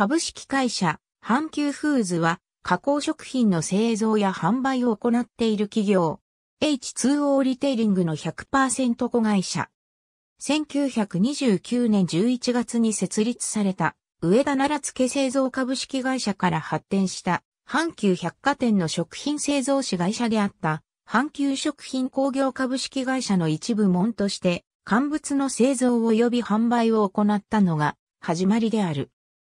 株式会社、阪急フーズは、加工食品の製造や販売を行っている企業、H2O リテイリングの100%子会社。1929年11月に設立された、上田奈良付製造株式会社から発展した、阪急百貨店の食品製造士会社であった、阪急食品工業株式会社の一部門として、乾物の製造及び販売を行ったのが、始まりである。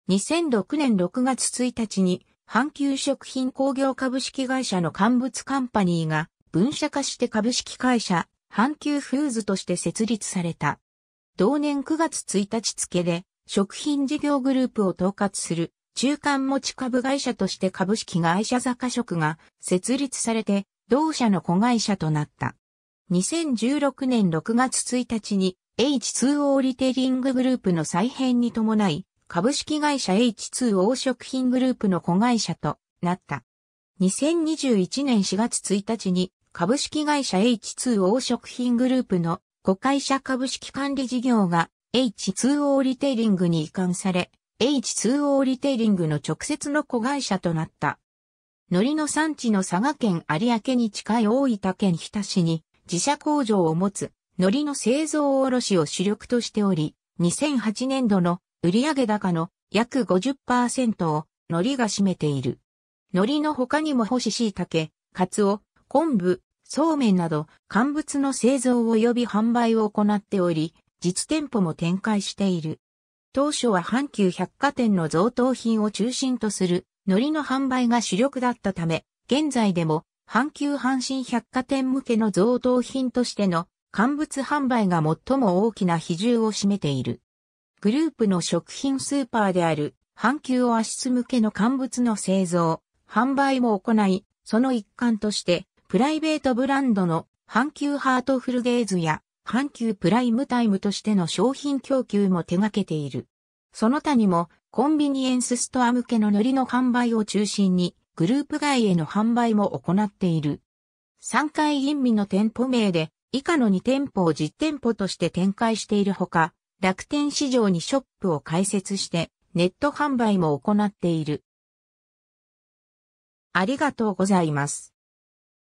2006年6月1日に、阪急食品工業株式会社の乾物カンパニーが分社化して株式会社、阪急フーズとして設立された。同年9月1日付で、食品事業グループを統括する中間持ち株会社として株式会社坂食が設立されて、同社の子会社となった。2016年6月1日に H2O リテリンググループの再編に伴い、株式会社 H2 王食品グループの子会社となった。2021年4月1日に株式会社 H2 王食品グループの子会社株式管理事業が H2O リテイリングに移管され、H2O リテイリングの直接の子会社となった。海苔の産地の佐賀県有明に近い大分県日田市に自社工場を持つ海苔の製造卸を主力としており、2008年度の売上高の約50%を海苔が占めている。海苔の他にも干し椎茸、カツオ、昆布、そうめんなど乾物の製造及び販売を行っており、実店舗も展開している。当初は阪急百貨店の贈答品を中心とする海苔の販売が主力だったため、現在でも阪急阪神百貨店向けの贈答品としての乾物販売が最も大きな比重を占めている。グループの食品スーパーである、阪急オアシス向けの乾物の製造、販売も行い、その一環として、プライベートブランドの阪急ハートフルゲイズや阪急プライムタイムとしての商品供給も手掛けている。その他にもコンビニエンスストア向けの海苔の販売を中心にグループ外への販売も行っている。3階吟味の店舗名で以下の2店舗を実店舗として展開しているほか、楽天市場にショップを開設してネット販売も行っている。ありがとうございます。